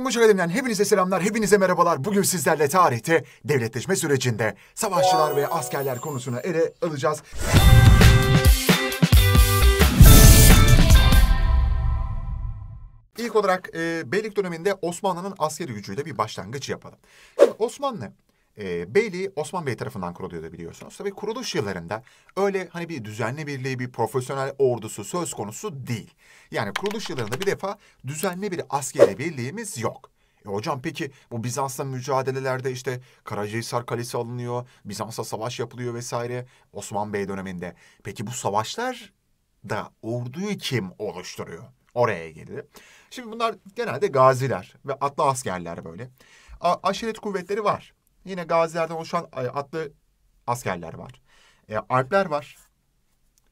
Tonguç Akademi'den hepinize selamlar, hepinize merhabalar. Bugün sizlerle tarihte devletleşme sürecinde savaşçılar ve askerler konusunu ele alacağız. İlk olarak e, beylik döneminde Osmanlı'nın askeri gücüyle bir başlangıç yapalım. Şimdi Osmanlı e, Beyliği Osman Bey tarafından kuruluyordu biliyorsunuz. Tabii kuruluş yıllarında öyle hani bir düzenli birliği, bir profesyonel ordusu söz konusu değil. Yani kuruluş yıllarında bir defa düzenli bir askeri birliğimiz yok. E hocam peki bu Bizans'la mücadelelerde işte Karacahisar Kalesi alınıyor, Bizans'la savaş yapılıyor vesaire Osman Bey döneminde. Peki bu savaşlar da orduyu kim oluşturuyor? Oraya gelelim. Şimdi bunlar genelde gaziler ve atlı askerler böyle. A aşiret kuvvetleri var. Yine gazilerden oluşan atlı askerler var. E, Alpler var.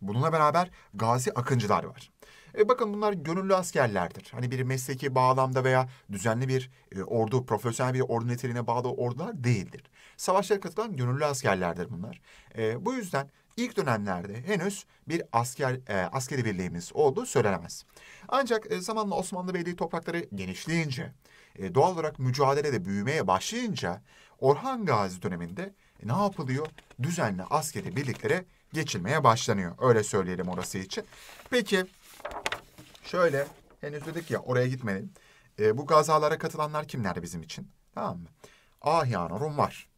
Bununla beraber gazi akıncılar var. E bakın bunlar gönüllü askerlerdir. Hani bir mesleki bağlamda veya düzenli bir e, ordu, profesyonel bir ordu niteliğine bağlı ordular değildir. Savaşlara katılan gönüllü askerlerdir bunlar. E, bu yüzden ilk dönemlerde henüz bir asker e, askeri birliğimiz olduğu söylenemez. Ancak e, zamanla Osmanlı Beyliği toprakları genişleyince, e, doğal olarak mücadele de büyümeye başlayınca Orhan Gazi döneminde e, ne yapılıyor? Düzenli askeri birliklere geçilmeye başlanıyor. Öyle söyleyelim orası için. Peki şöyle henüz dedik ya oraya gitmeyelim. E, bu gazalara katılanlar kimler bizim için? Tamam mı? Ahiyan Rum var.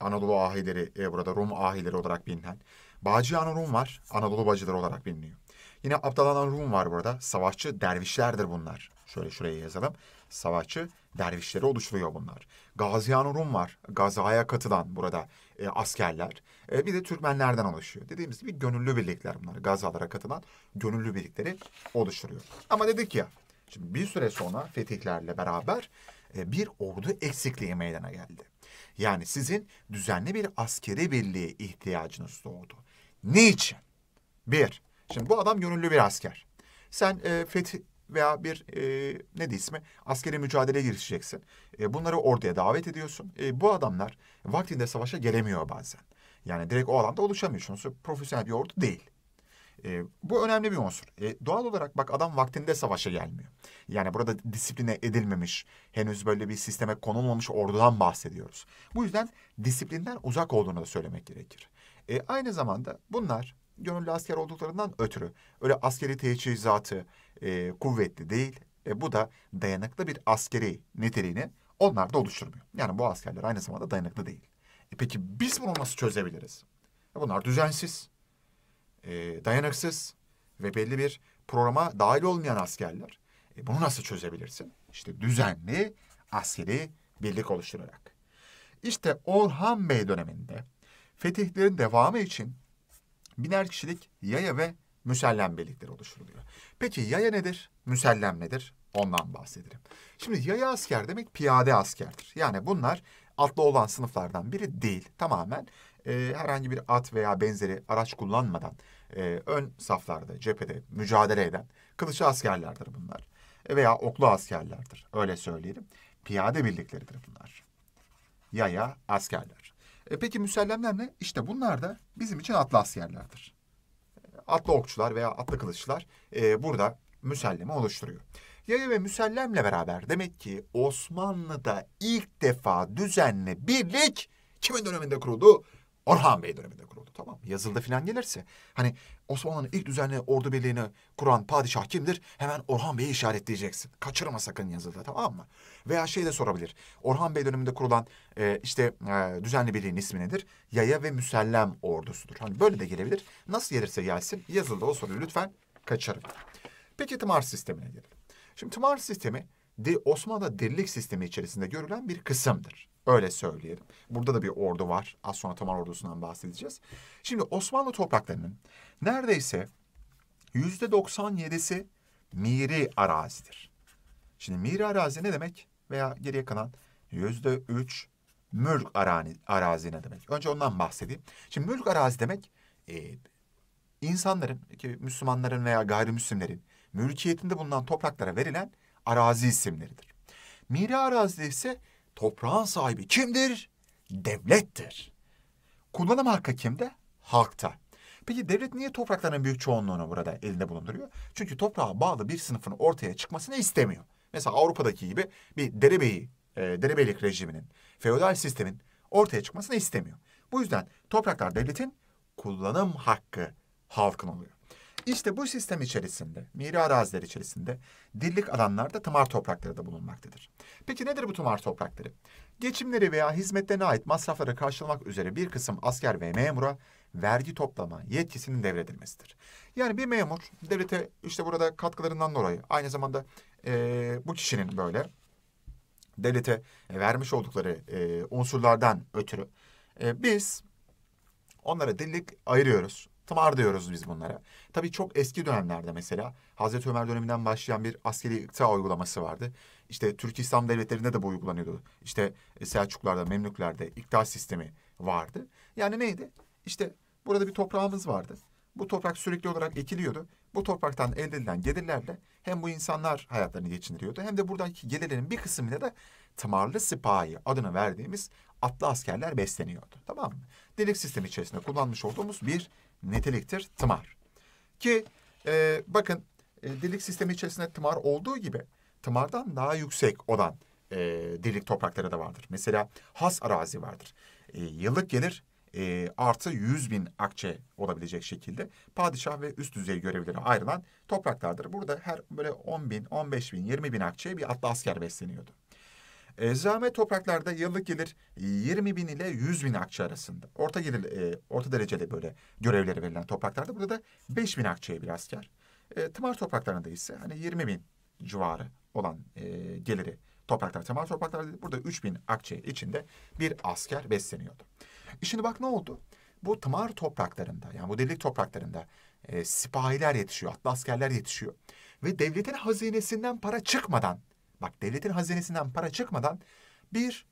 Anadolu ahileri e, burada Rum ahileri olarak bilinen. Bağcı Anarum var. Anadolu bacıları olarak biliniyor. Yine Abdal Anarum var burada. Savaşçı dervişlerdir bunlar. Şöyle şuraya yazalım. Savaşçı dervişleri oluşturuyor bunlar. Gaziyan Rum var. Gazaya katılan burada e, askerler. E, bir de Türkmenlerden oluşuyor. Dediğimiz gibi gönüllü birlikler bunlar. Gazalara katılan gönüllü birlikleri oluşturuyor. Ama dedik ya şimdi bir süre sonra fetihlerle beraber e, bir ordu eksikliği meydana geldi. Yani sizin düzenli bir askeri birliğe ihtiyacınız doğdu. Niçin? Bir, şimdi bu adam gönüllü bir asker. Sen e, fethi veya bir e, ne de ismi askeri mücadeleye girişeceksin. E, bunları orduya davet ediyorsun. E, bu adamlar vaktinde savaşa gelemiyor bazen. Yani direkt o alanda oluşamıyor. Çünkü profesyonel bir ordu değil. E, bu önemli bir unsur. E, doğal olarak bak adam vaktinde savaşa gelmiyor. Yani burada disipline edilmemiş, henüz böyle bir sisteme konulmamış ordudan bahsediyoruz. Bu yüzden disiplinden uzak olduğunu da söylemek gerekir. E, aynı zamanda bunlar gönüllü asker olduklarından ötürü öyle askeri teçhizatı e, kuvvetli değil. E, bu da dayanıklı bir askeri niteliğini onlarda oluşturmuyor. Yani bu askerler aynı zamanda dayanıklı değil. E, peki biz bunu nasıl çözebiliriz? E, bunlar düzensiz, e, dayanıksız ve belli bir programa dahil olmayan askerler. E, bunu nasıl çözebilirsin? İşte düzenli askeri birlik oluşturarak. İşte Orhan Bey döneminde Fetihlerin devamı için biner kişilik yaya ve müsellem birlikleri oluşturuluyor. Peki yaya nedir? Müsellem nedir? Ondan bahsedelim. Şimdi yaya asker demek piyade askerdir. Yani bunlar atlı olan sınıflardan biri değil. Tamamen e, herhangi bir at veya benzeri araç kullanmadan e, ön saflarda, cephede mücadele eden kılıçlı askerlerdir bunlar. E, veya oklu askerlerdir. Öyle söyleyelim. Piyade birlikleridir bunlar. Yaya askerler. E, peki müsellemler ne? İşte bunlar da bizim için atlı askerlerdir. E, atlı okçular veya atlı kılıçlar e, burada müsellemi oluşturuyor. Yaya ve müsellemle beraber demek ki Osmanlı'da ilk defa düzenli birlik kimin döneminde kuruldu? Orhan Bey döneminde kuruldu. Tamam yazıldı filan gelirse. Hani Osmanlı'nın ilk düzenli ordu birliğini kuran padişah kimdir? Hemen Orhan Bey'i işaretleyeceksin. Kaçırma sakın yazıldı tamam mı? Veya şey de sorabilir. Orhan Bey döneminde kurulan e, işte e, düzenli birliğin ismi nedir? Yaya ve Müsellem ordusudur. Hani böyle de gelebilir. Nasıl gelirse gelsin yazıldı o soruyu lütfen kaçırın. Peki tımar sistemine gelelim. Şimdi tımar sistemi de Osmanlı delilik sistemi içerisinde görülen bir kısımdır. Öyle söyleyelim. Burada da bir ordu var. Az sonra Tamar ordusundan bahsedeceğiz. Şimdi Osmanlı topraklarının neredeyse yüzde 97'si miri arazidir. Şimdi miri arazi ne demek? Veya geriye kalan yüzde 3 mülk arani, arazi ne demek? Önce ondan bahsedeyim. Şimdi mülk arazi demek e, insanların, ki Müslümanların veya gayrimüslimlerin mülkiyetinde bulunan topraklara verilen arazi isimleridir. Miri arazi ise toprağın sahibi kimdir? Devlettir. Kullanım hakkı kimde? Halkta. Peki devlet niye toprakların büyük çoğunluğunu burada elinde bulunduruyor? Çünkü toprağa bağlı bir sınıfın ortaya çıkmasını istemiyor. Mesela Avrupa'daki gibi bir derebeyi, e, derebeylik rejiminin, feodal sistemin ortaya çıkmasını istemiyor. Bu yüzden topraklar devletin kullanım hakkı halkın oluyor. İşte bu sistem içerisinde, miri araziler içerisinde dillik alanlarda tımar toprakları da bulunmaktadır. Peki nedir bu tımar toprakları? Geçimleri veya hizmetlerine ait masrafları karşılamak üzere bir kısım asker ve memura vergi toplama yetkisinin devredilmesidir. Yani bir memur devlete işte burada katkılarından dolayı aynı zamanda e, bu kişinin böyle devlete vermiş oldukları e, unsurlardan ötürü e, biz onlara dillik ayırıyoruz tımar diyoruz biz bunlara. Tabii çok eski dönemlerde mesela Hazreti Ömer döneminden başlayan bir askeri ikta uygulaması vardı. İşte Türk İslam devletlerinde de bu uygulanıyordu. İşte e, Selçuklarda, Memlüklerde ikta sistemi vardı. Yani neydi? İşte burada bir toprağımız vardı. Bu toprak sürekli olarak ekiliyordu. Bu topraktan elde edilen gelirlerle hem bu insanlar hayatlarını geçindiriyordu hem de buradaki gelirlerin bir kısmıyla da tımarlı sipahi adını verdiğimiz atlı askerler besleniyordu. Tamam mı? Delik sistemi içerisinde kullanmış olduğumuz bir Neteliktir, tımar. Ki e, bakın e, delik sistemi içerisinde tımar olduğu gibi tımardan daha yüksek olan e, delik toprakları da vardır. Mesela has arazi vardır. E, yıllık gelir e, artı 100 bin akçe olabilecek şekilde padişah ve üst düzey görevlere ayrılan topraklardır. Burada her böyle 10 bin, 15 bin, 20 bin akçeye bir atlı asker besleniyordu. Eczame topraklarda yıllık gelir 20 bin ile 100 bin akçe arasında. Orta gelir, e, orta dereceli böyle görevleri verilen topraklarda burada da 5 bin akçeye bir asker. E, tımar topraklarında ise hani 20 bin civarı olan e, geliri topraklar, tımar topraklarda burada 3 bin akçe içinde bir asker besleniyordu. E şimdi bak ne oldu? Bu tımar topraklarında yani bu delik topraklarında e, sipahiler yetişiyor, atlı askerler yetişiyor. Ve devletin hazinesinden para çıkmadan Bak devletin hazinesinden para çıkmadan bir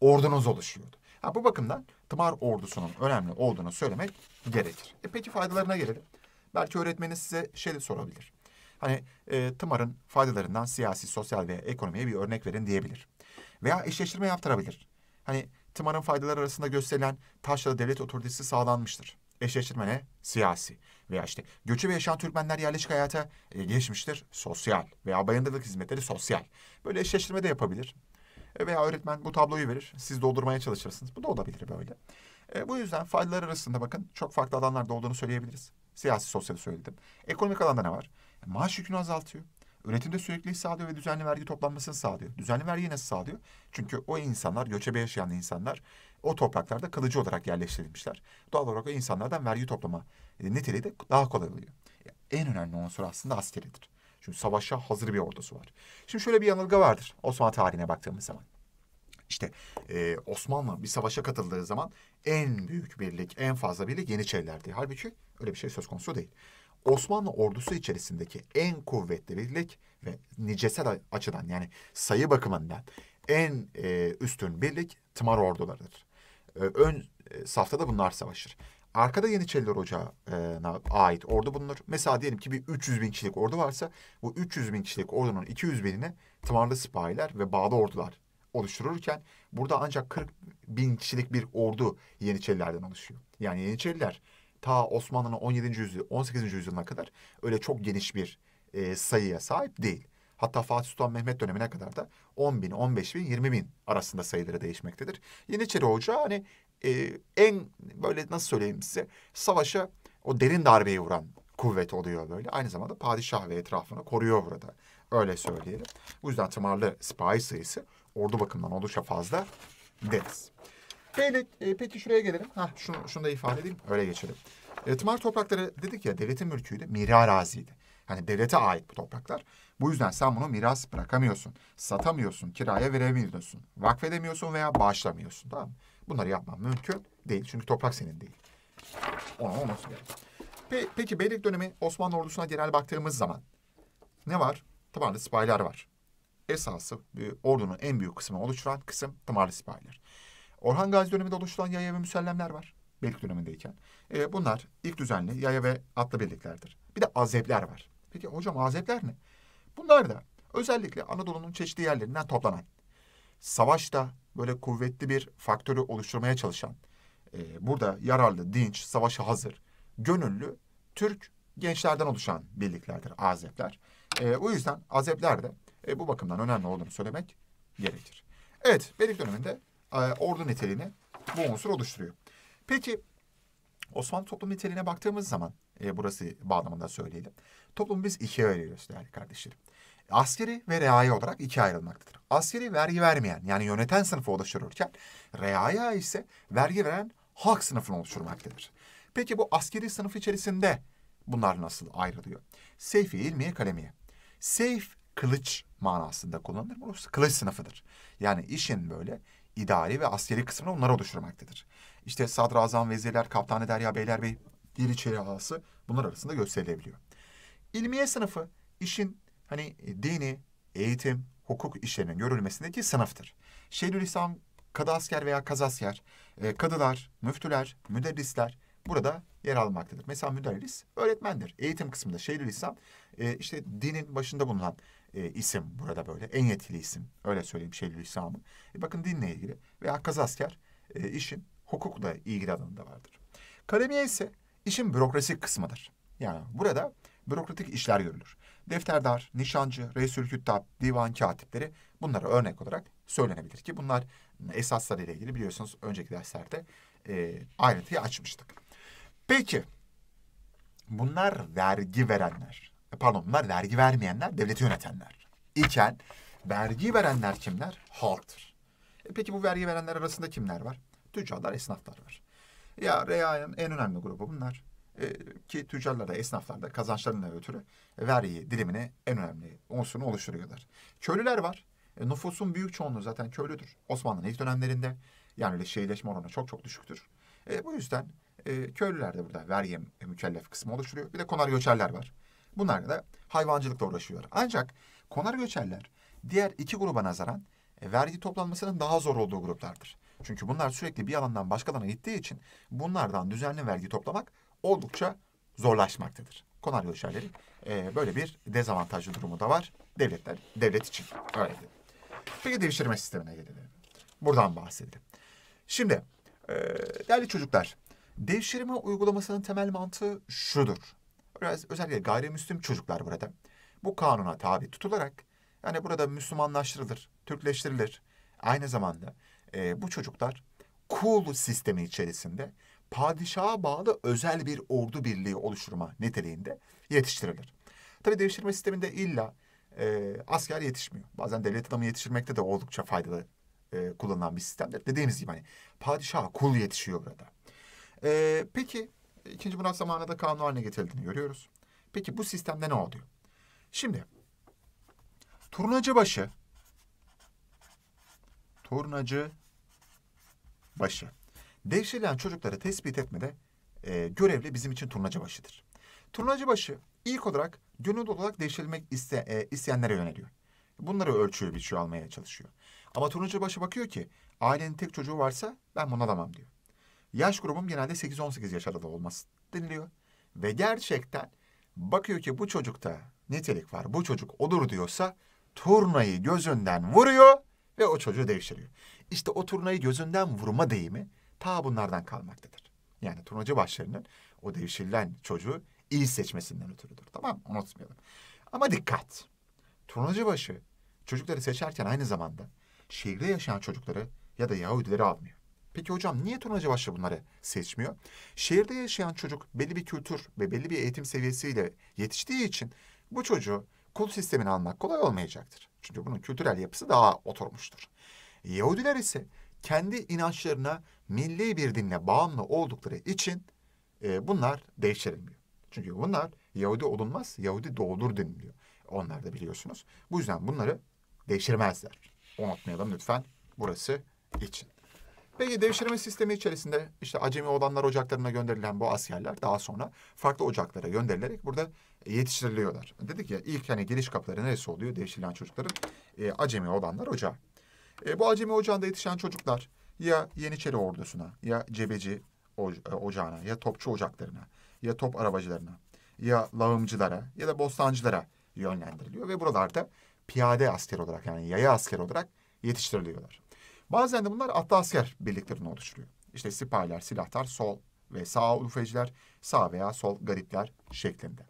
ordunuz oluşuyordu. Ha, bu bakımdan tımar ordusunun önemli olduğunu söylemek gerekir. E peki faydalarına gelelim. Belki öğretmeniniz size şey de sorabilir. Hani e, tımarın faydalarından siyasi, sosyal veya ekonomiye bir örnek verin diyebilir. Veya eşleştirme yaptırabilir. Hani tımarın faydaları arasında gösterilen taşla devlet otoritesi sağlanmıştır eşleştirme Siyasi. Veya işte göçebe yaşayan Türkmenler yerleşik hayata e, geçmiştir. Sosyal. Veya bayındırlık hizmetleri sosyal. Böyle eşleştirme de yapabilir. E, veya öğretmen bu tabloyu verir. Siz doldurmaya çalışırsınız. Bu da olabilir böyle. E, bu yüzden faydalar arasında bakın çok farklı alanlarda olduğunu söyleyebiliriz. Siyasi sosyal söyledim. Ekonomik alanda ne var? E, maaş yükünü azaltıyor. Üretimde sürekli sağlıyor ve düzenli vergi toplanmasını sağlıyor. Düzenli vergiyi nasıl sağlıyor? Çünkü o insanlar, göçebe yaşayan insanlar o topraklarda kalıcı olarak yerleştirilmişler. Doğal olarak o insanlardan vergi toplama e, niteliği de daha kolay oluyor. En önemli unsur aslında askeridir. Çünkü savaşa hazır bir ordusu var. Şimdi şöyle bir yanılgı vardır Osmanlı tarihine baktığımız zaman. İşte e, Osmanlı bir savaşa katıldığı zaman en büyük birlik, en fazla birlik Yeniçerilerdi. Halbuki öyle bir şey söz konusu değil. Osmanlı ordusu içerisindeki en kuvvetli birlik ve nicesel açıdan yani sayı bakımından en e, üstün birlik tımar ordularıdır. Ee, ön e, safta da bunlar savaşır. Arkada Yeniçeriler Ocağı'na e, ait ordu bulunur. Mesela diyelim ki bir 300 bin kişilik ordu varsa bu 300 bin kişilik ordunun 200 binini tımarlı sipahiler ve bağlı ordular oluştururken burada ancak 40 bin kişilik bir ordu Yeniçerilerden oluşuyor. Yani Yeniçeriler ta Osmanlı'nın 17. yüzyıl 18. yüzyılına kadar öyle çok geniş bir e, sayıya sahip değil. Hatta Fatih Sultan Mehmet dönemine kadar da 10 bin, 15 bin, 20 bin arasında sayıları değişmektedir. Yeniçeri ocağı hani e, en böyle nasıl söyleyeyim size savaşa o derin darbeyi vuran kuvvet oluyor böyle. Aynı zamanda padişah ve etrafını koruyor burada. Öyle söyleyelim. Bu yüzden tımarlı sipahi sayısı ordu bakımından oldukça fazla deriz. Peki, e, peki şuraya gelelim. Ha şunu, şunu da ifade edeyim. Öyle geçelim. E, tımar toprakları dedik ya devletin mülküydü. Miri araziydi. Hani devlete ait bu topraklar. Bu yüzden sen bunu miras bırakamıyorsun. Satamıyorsun, kiraya veremiyorsun. Vakfedemiyorsun veya bağışlamıyorsun. Tamam mı? Bunları yapman mümkün değil. Çünkü toprak senin değil. Ona olması gerek. Pe peki Beylik dönemi Osmanlı ordusuna genel baktığımız zaman ne var? Tımarlı sipahiler var. Esası e, ordunun en büyük kısmını oluşturan kısım tımarlı sipahiler. Orhan Gazi döneminde oluşturan yaya ve müsellemler var. Beylik dönemindeyken. E, bunlar ilk düzenli yaya ve atlı birliklerdir. Bir de azepler var. Peki hocam azepler ne? Bunlar da özellikle Anadolu'nun çeşitli yerlerinden toplanan, savaşta böyle kuvvetli bir faktörü oluşturmaya çalışan, e, burada yararlı, dinç, savaşa hazır, gönüllü Türk gençlerden oluşan birliklerdir azepler. E, o yüzden azepler de e, bu bakımdan önemli olduğunu söylemek gerekir. Evet, Belik döneminde e, ordu niteliğini bu unsur oluşturuyor. Peki Osmanlı toplum niteliğine baktığımız zaman, e, burası bağlamında söyleyelim. Toplumu biz ikiye ayırıyoruz değerli kardeşlerim. Askeri ve reaya olarak ikiye ayrılmaktadır. Askeri vergi vermeyen yani yöneten sınıfı oluştururken reaya ise vergi veren halk sınıfını oluşturmaktadır. Peki bu askeri sınıf içerisinde bunlar nasıl ayrılıyor? Seyfi, ilmiye, kalemiye. Seyf kılıç manasında kullanılır. Bu kılıç sınıfıdır. Yani işin böyle idari ve askeri kısmını onlar oluşturmaktadır. İşte sadrazam, vezirler, kaptan, derya, beyler ve diğer içeri ağası bunlar arasında gösterilebiliyor. İlmiye sınıfı işin hani e, dini, eğitim, hukuk işlerinin görülmesindeki sınıftır. Şeyhülislam asker veya kazasker, e, kadılar, müftüler, müderrisler burada yer almaktadır. Mesela müderris öğretmendir. Eğitim kısmında Şeyhülislam e, işte dinin başında bulunan e, isim burada böyle en yetili isim öyle söyleyeyim Şeyhülislam'ın. E, bakın dinle ilgili veya kazasker e, işin hukukla ilgili alanında vardır. Kalemiye ise işin bürokrasi kısmıdır. Yani burada bürokratik işler görülür. Defterdar, nişancı, resul kütap, divan katipleri bunlara örnek olarak söylenebilir ki bunlar esaslarıyla ilgili biliyorsunuz önceki derslerde e, ayrıntıyı açmıştık. Peki bunlar vergi verenler. E, pardon bunlar vergi vermeyenler, devleti yönetenler. Iken vergi verenler kimler? Halktır. E peki bu vergi verenler arasında kimler var? Tüccarlar, esnaflar var. Ya reayen en önemli grubu bunlar. E, ki tüccarlarda, esnaflarda kazançlarından ötürü vergi dilimini en önemli unsurunu oluşturuyorlar. Köylüler var. E, nüfusun büyük çoğunluğu zaten köylüdür. Osmanlı'nın ilk dönemlerinde yani öyle şehirleşme oranı çok çok düşüktür. E, bu yüzden e, köylüler de burada vergi mükellef kısmı oluşturuyor. Bir de konar göçerler var. Bunlar da hayvancılıkla uğraşıyorlar. Ancak konar göçerler diğer iki gruba nazaran e, vergi toplanmasının daha zor olduğu gruplardır. Çünkü bunlar sürekli bir alandan başkalarına gittiği için bunlardan düzenli vergi toplamak oldukça zorlaşmaktadır. Konaryo işyerleri e, böyle bir dezavantajlı durumu da var devletler, devlet için. Öyle. Peki devşirme sistemine gelelim. Buradan bahsedelim. Şimdi e, değerli çocuklar, devşirme uygulamasının temel mantığı şudur. Biraz, özellikle gayrimüslim çocuklar burada. Bu kanuna tabi tutularak yani burada Müslümanlaştırılır, Türkleştirilir. Aynı zamanda e, bu çocuklar cool sistemi içerisinde padişaha bağlı özel bir ordu birliği oluşturma niteliğinde yetiştirilir. Tabi devşirme sisteminde illa e, asker yetişmiyor. Bazen devlet adamı yetiştirmekte de oldukça faydalı e, kullanılan bir sistemdir. Dediğimiz gibi hani padişaha kul yetişiyor burada. E, peki ikinci Murat zamanında kanun haline getirildiğini görüyoruz. Peki bu sistemde ne oluyor? Şimdi turnacıbaşı turnacı başı Devşirilen çocukları tespit etmede e, görevli bizim için turnacı turnacıbaşıdır. Turnacıbaşı ilk olarak gönüllü olarak devşirilmek iste, e, isteyenlere yöneliyor. Bunları ölçüyor, bir şey almaya çalışıyor. Ama turnacıbaşı bakıyor ki ailenin tek çocuğu varsa ben bunu alamam diyor. Yaş grubum genelde 8-18 yaş aralığı olması deniliyor. Ve gerçekten bakıyor ki bu çocukta nitelik var, bu çocuk olur diyorsa turnayı gözünden vuruyor ve o çocuğu devşiriyor. İşte o turnayı gözünden vurma deyimi ta bunlardan kalmaktadır. Yani turnacı başlarının o devşirilen çocuğu iyi seçmesinden ötürüdür. Tamam mı? Unutmayalım. Ama dikkat. Turnacı başı çocukları seçerken aynı zamanda şehirde yaşayan çocukları ya da Yahudileri almıyor. Peki hocam niye turnacı başı bunları seçmiyor? Şehirde yaşayan çocuk belli bir kültür ve belli bir eğitim seviyesiyle yetiştiği için bu çocuğu kul sistemine almak kolay olmayacaktır. Çünkü bunun kültürel yapısı daha oturmuştur. Yahudiler ise kendi inançlarına milli bir dinle bağımlı oldukları için e, bunlar değiştirilmiyor. Çünkü bunlar Yahudi olunmaz, Yahudi doğulur deniliyor. Onlar da biliyorsunuz. Bu yüzden bunları değiştirmezler. Unutmayalım lütfen burası için. Peki devşirme sistemi içerisinde işte acemi olanlar ocaklarına gönderilen bu askerler daha sonra farklı ocaklara gönderilerek burada yetiştiriliyorlar. Dedik ya ilk hani giriş kapıları neresi oluyor devşirilen çocukların? E, acemi olanlar ocağı. E, bu acemi ocağında yetişen çocuklar ya Yeniçeri ordusuna ya cebeci e, ocağına ya topçu ocaklarına ya top arabacılarına ya lağımcılara ya da bostancılara yönlendiriliyor ve buralarda piyade asker olarak yani yaya asker olarak yetiştiriliyorlar. Bazen de bunlar atlı asker birliklerini oluşturuyor. İşte sipahiler, silahlar, sol ve sağ ulufeciler, sağ veya sol garipler şeklinde.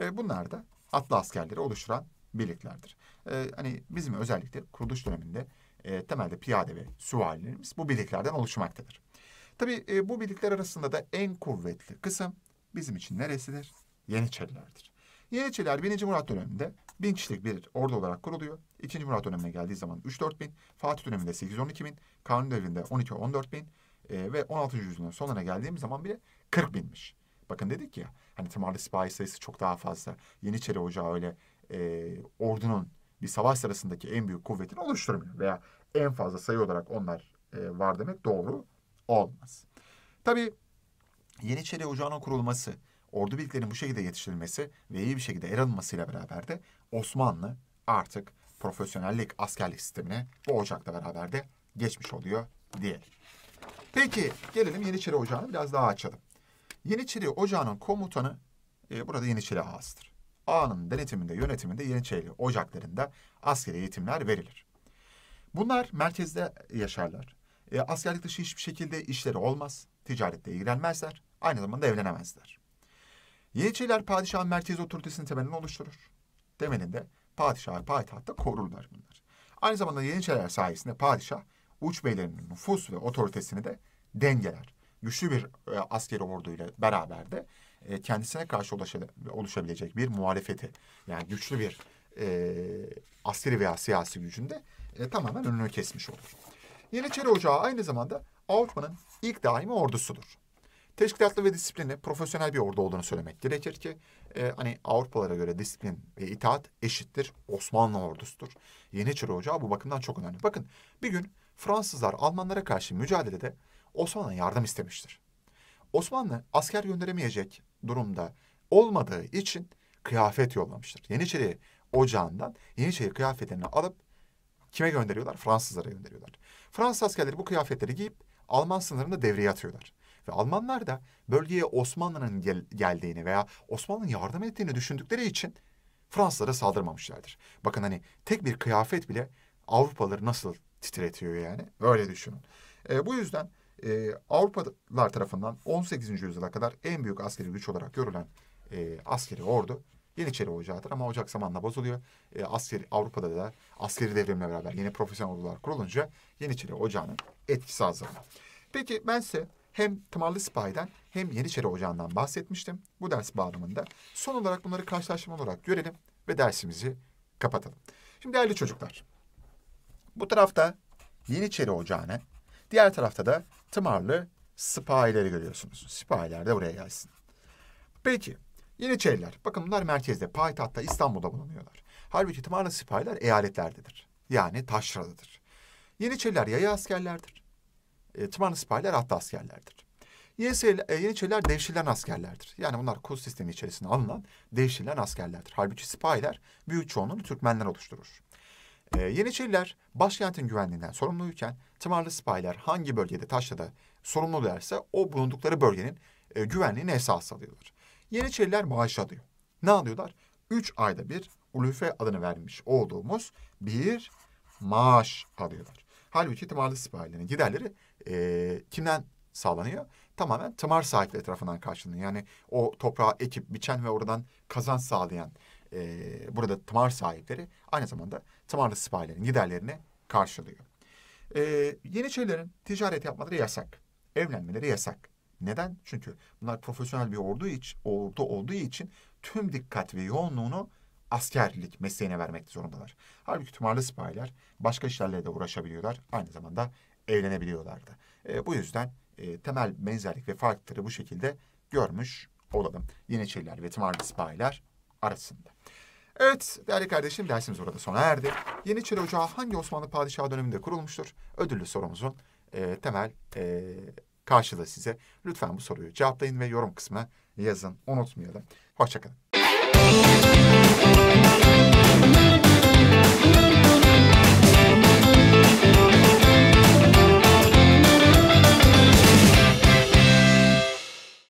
E, bunlar da atlı askerleri oluşturan birliklerdir. E, hani bizim özellikle kuruluş döneminde e, temelde piyade ve süvarilerimiz bu birliklerden oluşmaktadır. Tabii e, bu birlikler arasında da en kuvvetli kısım bizim için neresidir? Yeniçerilerdir. Yeniçeriler 1. Murat döneminde 1000 kişilik bir ordu olarak kuruluyor. 2. Murat dönemine geldiği zaman 3-4 bin, Fatih döneminde 8-12 bin, Kanuni devrinde 12-14 bin e, ve 16. yüzyılın sonuna geldiğimiz zaman bile 40 binmiş. Bakın dedik ya hani tımarlı sipahi sayısı çok daha fazla. Yeniçeri Ocağı öyle e, ordunun bir savaş sırasındaki en büyük kuvvetini oluşturmuyor. Veya en fazla sayı olarak onlar e, var demek doğru olmaz. Tabi Yeniçeri Ocağı'nın kurulması, ordu birliklerinin bu şekilde yetiştirilmesi ve iyi bir şekilde ele alınmasıyla beraber de Osmanlı artık profesyonellik askerlik sistemine bu ocakla beraber de geçmiş oluyor diyelim. Peki gelelim Yeniçeri Ocağı'nı biraz daha açalım. Yeniçeri Ocağı'nın komutanı e, burada Yeniçeri Ağas'tır ağanın denetiminde, yönetiminde Yeniçeri ocaklarında askeri eğitimler verilir. Bunlar merkezde yaşarlar. E, askerlik dışı hiçbir şekilde işleri olmaz. Ticaretle ilgilenmezler. Aynı zamanda evlenemezler. Yeniçeriler padişahın merkez otoritesinin temelini oluşturur. Temelinde padişah payitahtta korurlar bunlar. Aynı zamanda Yeniçeriler sayesinde padişah uç beylerinin nüfus ve otoritesini de dengeler. Güçlü bir e, askeri orduyla beraber de e, kendisine karşı oluşabilecek bir muhalefeti yani güçlü bir e, askeri veya siyasi gücünde e, tamamen önünü kesmiş olur. Yeniçeri Ocağı aynı zamanda Avrupa'nın ilk daimi ordusudur. Teşkilatlı ve disiplinli profesyonel bir ordu olduğunu söylemek gerekir ki e, hani Avrupalara göre disiplin ve itaat eşittir Osmanlı ordusudur. Yeniçeri Ocağı bu bakımdan çok önemli. Bakın bir gün Fransızlar Almanlara karşı mücadelede Osmanlı yardım istemiştir. Osmanlı asker gönderemeyecek durumda olmadığı için kıyafet yollamıştır. Yeniçeri ocağından Yeniçeri kıyafetlerini alıp kime gönderiyorlar? Fransızlara gönderiyorlar. Fransız askerleri bu kıyafetleri giyip Alman sınırında devreye atıyorlar. Ve Almanlar da bölgeye Osmanlı'nın gel- geldiğini veya Osmanlı'nın yardım ettiğini düşündükleri için Fransızlara saldırmamışlardır. Bakın hani tek bir kıyafet bile Avrupalıları nasıl titretiyor yani. Öyle düşünün. E, bu yüzden e, Avrupalılar tarafından 18. yüzyıla kadar en büyük askeri güç olarak görülen e, askeri ordu Yeniçeri Ocağı'dır ama Ocak zamanla bozuluyor. E, askeri Avrupa'da da askeri devrimle beraber yeni profesyonel ordular kurulunca Yeniçeri Ocağı'nın etkisi azalıyor. Peki ben size hem Tımarlı Sipahi'den hem Yeniçeri Ocağı'ndan bahsetmiştim bu ders bağlamında. Son olarak bunları karşılaştırma olarak görelim ve dersimizi kapatalım. Şimdi değerli çocuklar, bu tarafta Yeniçeri Ocağı'nı, diğer tarafta da tımarlı sipahileri görüyorsunuz. Sipahiler de buraya gelsin. Peki Yeniçeriler. Bakın bunlar merkezde, payitahtta İstanbul'da bulunuyorlar. Halbuki tımarlı sipahiler eyaletlerdedir. Yani taşralıdır. Yeniçeriler yaya askerlerdir. E, tımarlı sipahiler hatta askerlerdir. Yeniçeriler e, devşirilen askerlerdir. Yani bunlar kul sistemi içerisinde alınan devşirilen askerlerdir. Halbuki sipahiler büyük çoğunluğunu Türkmenler oluşturur. E, Yeniçeriler başkentin güvenliğinden sorumluyken tımarlı sipahiler hangi bölgede taşrada sorumlu derse o bulundukları bölgenin e, güvenliğini esas alıyorlar. Yeniçeriler maaş alıyor. Ne alıyorlar? Üç ayda bir Ulufe adını vermiş olduğumuz bir maaş alıyorlar. Halbuki tımarlı sipahilerin giderleri e, kimden sağlanıyor? Tamamen tımar sahipleri tarafından karşılanıyor. Yani o toprağı ekip, biçen ve oradan kazanç sağlayan e, burada tımar sahipleri aynı zamanda tımarlı sipahilerin giderlerini karşılıyor. E, ee, Yeniçerilerin ticaret yapmaları yasak. Evlenmeleri yasak. Neden? Çünkü bunlar profesyonel bir ordu, iç, ordu olduğu için tüm dikkat ve yoğunluğunu askerlik mesleğine vermek zorundalar. Halbuki tümarlı sipahiler başka işlerle de uğraşabiliyorlar. Aynı zamanda evlenebiliyorlardı. E, bu yüzden e, temel benzerlik ve farkları bu şekilde görmüş olalım. Yeniçeriler ve tımarlı sipahiler arasında. Evet değerli kardeşim dersimiz burada sona erdi. Yeniçeri Ocağı hangi Osmanlı Padişahı döneminde kurulmuştur? Ödüllü sorumuzun e, temel e, karşılığı size. Lütfen bu soruyu cevaplayın ve yorum kısmına yazın. Unutmayalım. Hoşçakalın.